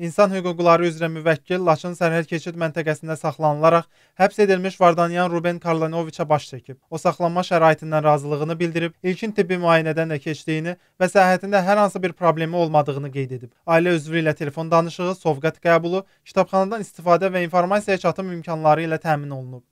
İnsan hüquqları üzrə müvəkkil Laçın sərhəd keçid məntəqəsində saxlanılaraq həbs edilmiş Vardanyan Ruben Karlanoviçə baş çəkib. O saxlanma şəraitindən razılığını bildirib, ilkin tibbi müayinədən də keçdiyini və səhhətində hər hansı bir problemi olmadığını qeyd edib. Ailə üzvü ilə telefon danışığı, sovqat qəbulu, kitabxanadan istifadə və informasiya çatım imkanları ilə təmin olunub.